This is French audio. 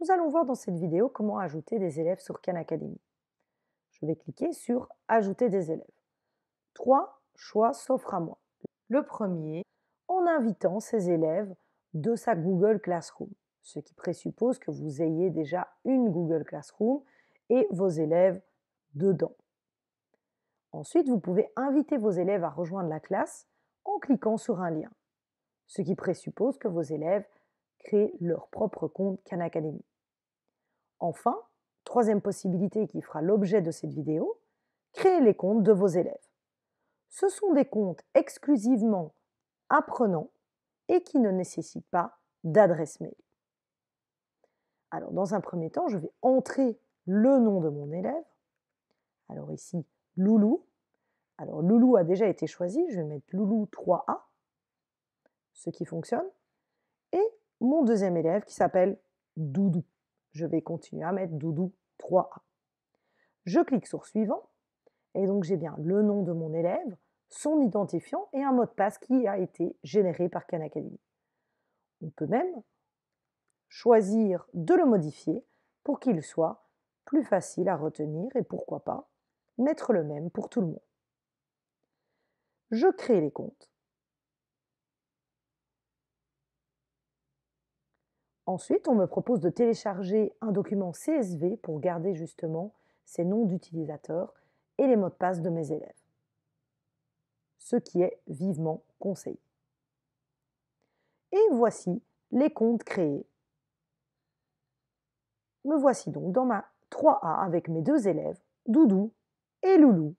Nous allons voir dans cette vidéo comment ajouter des élèves sur Khan Academy. Je vais cliquer sur Ajouter des élèves. Trois choix s'offrent à moi. Le premier, en invitant ses élèves de sa Google Classroom, ce qui présuppose que vous ayez déjà une Google Classroom et vos élèves dedans. Ensuite, vous pouvez inviter vos élèves à rejoindre la classe en cliquant sur un lien, ce qui présuppose que vos élèves créent leur propre compte Khan Academy. Enfin, troisième possibilité qui fera l'objet de cette vidéo, créer les comptes de vos élèves. Ce sont des comptes exclusivement apprenants et qui ne nécessitent pas d'adresse mail. Alors, dans un premier temps, je vais entrer le nom de mon élève. Alors ici, Loulou. Alors, Loulou a déjà été choisi. Je vais mettre Loulou 3A, ce qui fonctionne. Et mon deuxième élève qui s'appelle Doudou. Je vais continuer à mettre Doudou 3A. Je clique sur Suivant, et donc j'ai bien le nom de mon élève, son identifiant et un mot de passe qui a été généré par Khan Academy. On peut même choisir de le modifier pour qu'il soit plus facile à retenir et pourquoi pas mettre le même pour tout le monde. Je crée les comptes Ensuite, on me propose de télécharger un document CSV pour garder justement ces noms d'utilisateurs et les mots de passe de mes élèves. Ce qui est vivement conseillé. Et voici les comptes créés. Me voici donc dans ma 3A avec mes deux élèves, Doudou et Loulou.